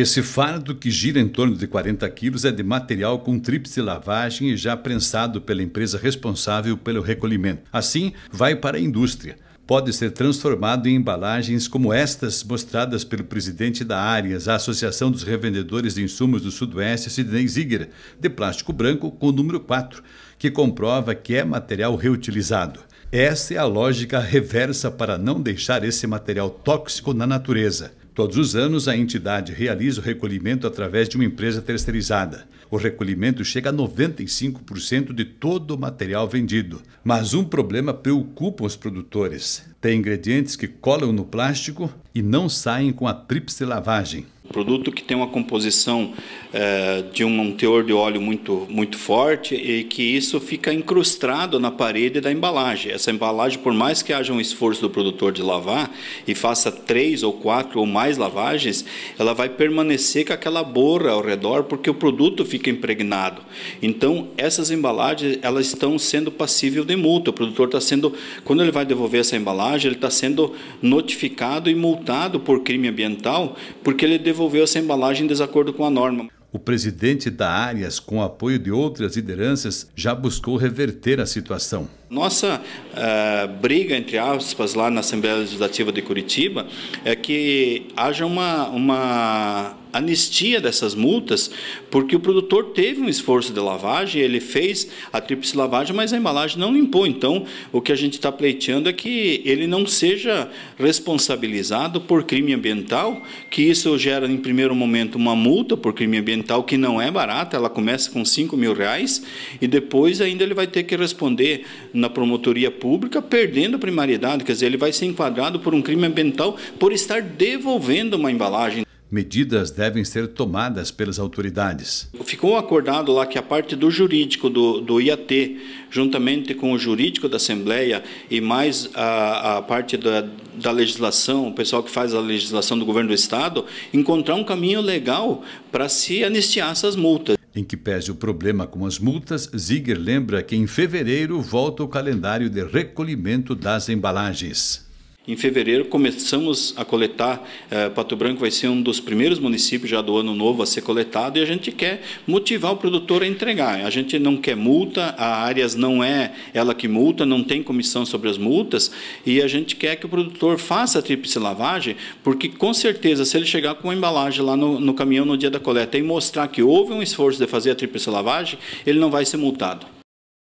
Esse fardo, que gira em torno de 40 quilos, é de material com tríplice lavagem e já prensado pela empresa responsável pelo recolhimento. Assim, vai para a indústria. Pode ser transformado em embalagens como estas mostradas pelo presidente da Arias, a Associação dos Revendedores de Insumos do Sudoeste, Sidney Ziegler, de plástico branco com o número 4, que comprova que é material reutilizado. Essa é a lógica reversa para não deixar esse material tóxico na natureza. Todos os anos, a entidade realiza o recolhimento através de uma empresa terceirizada. O recolhimento chega a 95% de todo o material vendido. Mas um problema preocupa os produtores: tem ingredientes que colam no plástico e não saem com a tríplice lavagem produto que tem uma composição eh, de um, um, teor de óleo muito, muito forte e que isso fica incrustado na parede da embalagem. Essa embalagem, por mais que haja um esforço do produtor de lavar e faça três ou quatro ou mais lavagens, ela vai permanecer com aquela borra ao redor porque o produto fica impregnado. Então, essas embalagens elas estão sendo passível de multa. O produtor está sendo, quando ele vai devolver essa embalagem, ele está sendo notificado e multado por crime ambiental porque ele devolveu devolveu essa embalagem em desacordo com a norma. O presidente da Áreas, com apoio de outras lideranças, já buscou reverter a situação. Nossa uh, briga, entre aspas, lá na Assembleia Legislativa de Curitiba é que haja uma, uma anistia dessas multas, porque o produtor teve um esforço de lavagem, ele fez a tríplice lavagem, mas a embalagem não limpou. Então, o que a gente está pleiteando é que ele não seja responsabilizado por crime ambiental, que isso gera, em primeiro momento, uma multa por crime ambiental, que não é barata, ela começa com 5 mil reais, e depois ainda ele vai ter que responder na promotoria pública, perdendo a primariedade, quer dizer, ele vai ser enquadrado por um crime ambiental por estar devolvendo uma embalagem medidas devem ser tomadas pelas autoridades. Ficou acordado lá que a parte do jurídico do, do IAT, juntamente com o jurídico da Assembleia e mais a, a parte da, da legislação, o pessoal que faz a legislação do governo do Estado, encontrar um caminho legal para se anistiar essas multas. Em que pese o problema com as multas, Ziger lembra que em fevereiro volta o calendário de recolhimento das embalagens. Em fevereiro começamos a coletar, eh, Pato Branco vai ser um dos primeiros municípios já do ano novo a ser coletado e a gente quer motivar o produtor a entregar. A gente não quer multa, a Áreas não é ela que multa, não tem comissão sobre as multas e a gente quer que o produtor faça a tríplice lavagem, porque com certeza se ele chegar com a embalagem lá no, no caminhão no dia da coleta e mostrar que houve um esforço de fazer a tríplice lavagem, ele não vai ser multado.